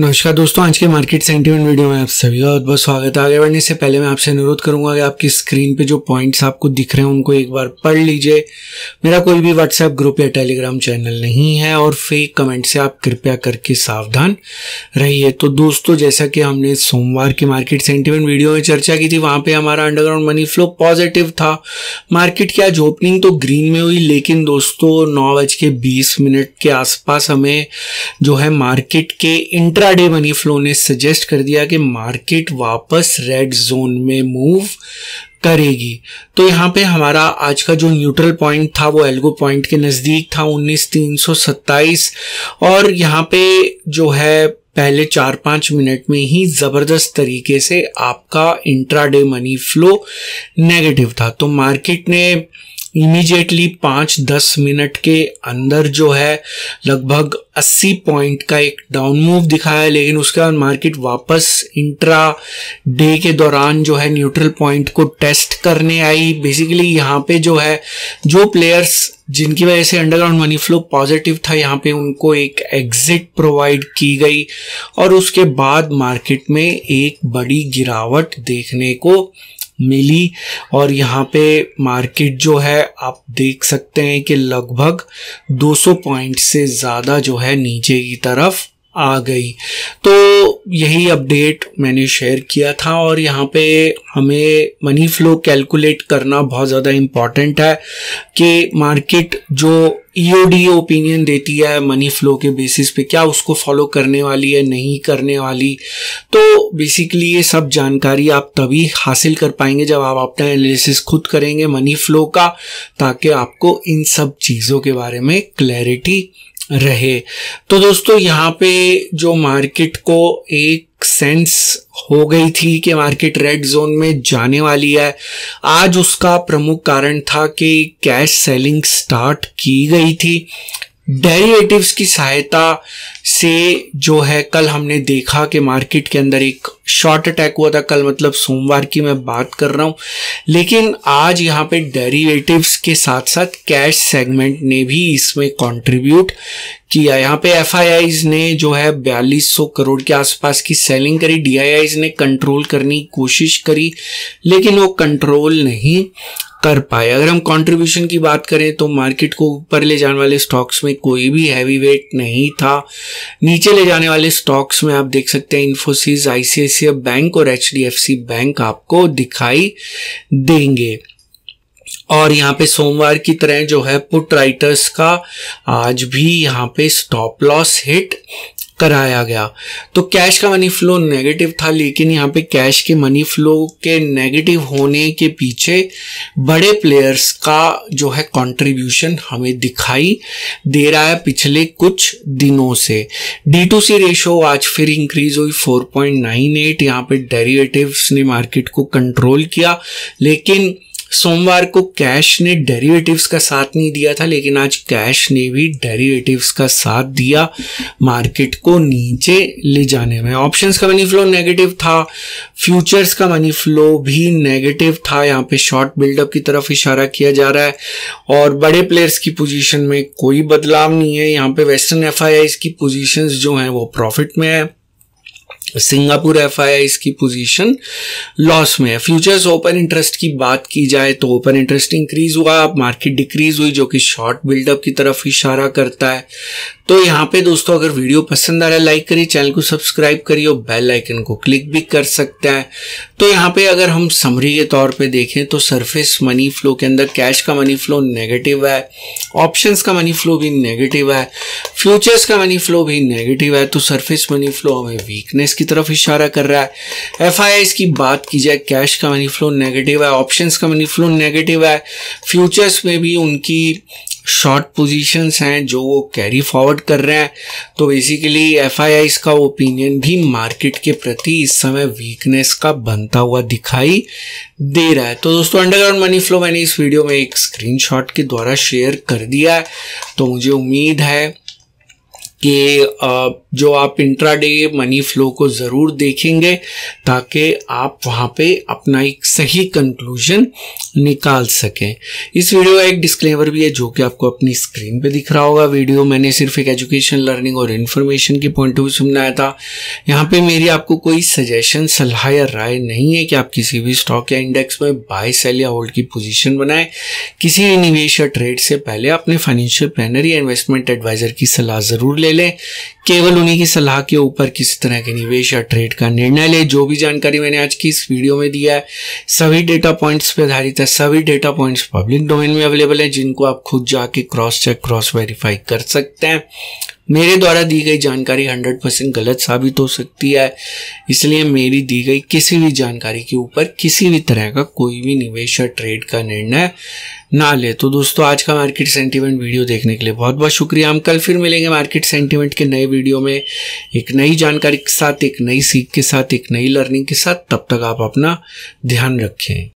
नमस्कार दोस्तों आज के मार्केट सेंटीमेंट वीडियो में आप सभी का बहुत बहुत स्वागत है आगे बढ़ने से पहले मैं आपसे अनुरोध करूंगा कि आपकी स्क्रीन पे जो पॉइंट्स आपको दिख रहे हैं उनको एक बार पढ़ लीजिए मेरा कोई भी व्हाट्सएप ग्रुप या टेलीग्राम चैनल नहीं है और फेक कमेंट से आप कृपया करके सावधान रहिए तो दोस्तों जैसा कि हमने सोमवार की मार्केट सेंटीमेंट वीडियो में चर्चा की थी वहाँ पर हमारा अंडरग्राउंड मनी फ्लो पॉजिटिव था मार्केट की आज ओपनिंग तो ग्रीन में हुई लेकिन दोस्तों नौ बज के बीस मिनट के आसपास हमें जो है मार्केट के इंटर इंट्राडे मनी फ्लो ने सजेस्ट कर दिया कि मार्केट वापस रेड जोन में मूव करेगी तो यहाँ पे हमारा आज का जो न्यूट्रल पॉइंट था वो एल्गो पॉइंट के नज़दीक था उन्नीस तीन सौ सत्ताईस और यहाँ पे जो है पहले चार पाँच मिनट में ही ज़बरदस्त तरीके से आपका इंट्राडे मनी फ्लो नेगेटिव था तो मार्केट ने इमीजिएटली पांच दस मिनट के अंदर जो है लगभग 80 पॉइंट का एक डाउन मूव दिखाया लेकिन उसके बाद मार्केट वापस इंट्रा डे के दौरान जो है न्यूट्रल पॉइंट को टेस्ट करने आई बेसिकली यहाँ पे जो है जो प्लेयर्स जिनकी वजह से अंडरग्राउंड मनी फ्लो पॉजिटिव था यहाँ पे उनको एक एग्जिट प्रोवाइड की गई और उसके बाद मार्केट में एक बड़ी गिरावट देखने को मिली और यहाँ पे मार्केट जो है आप देख सकते हैं कि लगभग 200 पॉइंट से ज़्यादा जो है नीचे की तरफ आ गई तो यही अपडेट मैंने शेयर किया था और यहाँ पे हमें मनी फ्लो कैलकुलेट करना बहुत ज़्यादा इम्पॉर्टेंट है कि मार्केट जो ईओडी e ओपिनियन देती है मनी फ्लो के बेसिस पे क्या उसको फॉलो करने वाली है नहीं करने वाली तो बेसिकली ये सब जानकारी आप तभी हासिल कर पाएंगे जब आप अपना एनालिसिस खुद करेंगे मनी फ्लो का ताकि आपको इन सब चीज़ों के बारे में क्लैरिटी रहे तो दोस्तों यहाँ पे जो मार्केट को एक सेंस हो गई थी कि मार्केट रेड जोन में जाने वाली है आज उसका प्रमुख कारण था कि कैश सेलिंग स्टार्ट की गई थी डेरिवेटिव्स की सहायता से जो है कल हमने देखा कि मार्केट के अंदर एक शॉर्ट अटैक हुआ था कल मतलब सोमवार की मैं बात कर रहा हूँ लेकिन आज यहाँ पे डेरिवेटिव्स के साथ साथ कैश सेगमेंट ने भी इसमें कंट्रीब्यूट किया यहाँ पे एफ ने जो है बयालीस करोड़ के आसपास की सेलिंग करी डी ने कंट्रोल करने की कोशिश करी लेकिन वो कंट्रोल नहीं कर पाए अगर हम कंट्रीब्यूशन की बात करें तो मार्केट को ऊपर ले जाने वाले स्टॉक्स में कोई भी हैवी वेट नहीं था नीचे ले जाने वाले स्टॉक्स में आप देख सकते हैं इन्फोसिस आईसीआई आईसीआईसीआई बैंक और एच बैंक आपको दिखाई देंगे और यहाँ पे सोमवार की तरह जो है पुट राइटर्स का आज भी यहाँ पे स्टॉप लॉस हिट कराया गया तो कैश का मनी फ्लो नेगेटिव था लेकिन यहाँ पे कैश के मनी फ्लो के नेगेटिव होने के पीछे बड़े प्लेयर्स का जो है कंट्रीब्यूशन हमें दिखाई दे रहा है पिछले कुछ दिनों से डी टू सी रेशो आज फिर इंक्रीज हुई 4.98 यहाँ पे डेरिवेटिव्स ने मार्केट को कंट्रोल किया लेकिन सोमवार को कैश ने डेरिवेटिव्स का साथ नहीं दिया था लेकिन आज कैश ने भी डेरिवेटिव्स का साथ दिया मार्केट को नीचे ले जाने में ऑप्शंस का मनी फ्लो नेगेटिव था फ्यूचर्स का मनी फ्लो भी नेगेटिव था यहाँ पे शॉर्ट बिल्डअप की तरफ इशारा किया जा रहा है और बड़े प्लेयर्स की पोजीशन में कोई बदलाव नहीं है यहाँ पे वेस्टर्न एफ की पोजीशंस जो हैं वो प्रॉफिट में है सिंगापुर एफ इसकी पोजीशन लॉस में है फ्यूचर्स ओपन इंटरेस्ट की बात की जाए तो ओपन इंटरेस्ट इंक्रीज हुआ मार्केट डिक्रीज हुई जो कि शॉर्ट बिल्डअप की तरफ इशारा करता है तो यहाँ पे दोस्तों अगर वीडियो पसंद आ रहा है लाइक करिए चैनल को सब्सक्राइब करिए और बेल आइकन को क्लिक भी कर सकता है तो यहाँ पे अगर हम समरी के तौर पे देखें तो सरफेस मनी फ्लो के अंदर कैश का मनी फ्लो नेगेटिव है ऑप्शंस का मनी फ्लो भी नेगेटिव है फ्यूचर्स का मनी फ्लो भी नेगेटिव है तो सरफेस मनी फ्लो हमें वीकनेस की तरफ इशारा कर रहा है एफ की बात की जाए कैश का मनी फ्लो नेगेटिव है ऑप्शंस का मनी फ्लो नेगेटिव है फ्यूचर्स में भी उनकी शॉर्ट पोजीशंस हैं जो वो कैरी फॉरवर्ड कर रहे हैं तो बेसिकली एफ का ओपिनियन भी मार्केट के प्रति इस समय वीकनेस का बनता हुआ दिखाई दे रहा है तो दोस्तों अंडरग्राउंड मनी फ्लो मैंने इस वीडियो में एक स्क्रीनशॉट के द्वारा शेयर कर दिया है तो मुझे उम्मीद है कि जो आप इंट्राडे मनी फ्लो को ज़रूर देखेंगे ताकि आप वहां पे अपना एक सही कंक्लूजन निकाल सकें इस वीडियो का एक डिस्क्लेमर भी है जो कि आपको अपनी स्क्रीन पे दिख रहा होगा वीडियो मैंने सिर्फ एक एजुकेशन लर्निंग और इन्फॉर्मेशन के पॉइंट ऑफ व्यू से बनाया था यहाँ पे मेरी आपको कोई सजेशन सलाह या राय नहीं है कि आप किसी भी स्टॉक या इंडेक्स में बाय सेल या होल्ड की पोजिशन बनाएं किसी भी निवेश या ट्रेड से पहले अपने फाइनेंशियल प्लानर या इन्वेस्टमेंट एडवाइजर की सलाह ज़रूर ले लें केवल उन्हीं की सलाह के ऊपर किसी तरह के निवेश या ट्रेड का निर्णय ले जो भी जानकारी मैंने आज की इस वीडियो में दिया है सभी डेटा पॉइंट्स पर आधारित है सभी डेटा पॉइंट्स पब्लिक डोमेन में अवेलेबल है जिनको आप खुद जाके क्रॉस चेक क्रॉस वेरीफाई कर सकते हैं मेरे द्वारा दी गई जानकारी 100% गलत साबित हो सकती है इसलिए मेरी दी गई किसी भी जानकारी के ऊपर किसी भी तरह का कोई भी निवेश या ट्रेड का निर्णय ना ले तो दोस्तों आज का मार्केट सेंटीमेंट वीडियो देखने के लिए बहुत बहुत शुक्रिया हम कल फिर मिलेंगे मार्केट सेंटीमेंट के नए वीडियो में एक नई जानकारी के साथ एक नई सीख के साथ एक नई लर्निंग के साथ तब तक आप अपना ध्यान रखें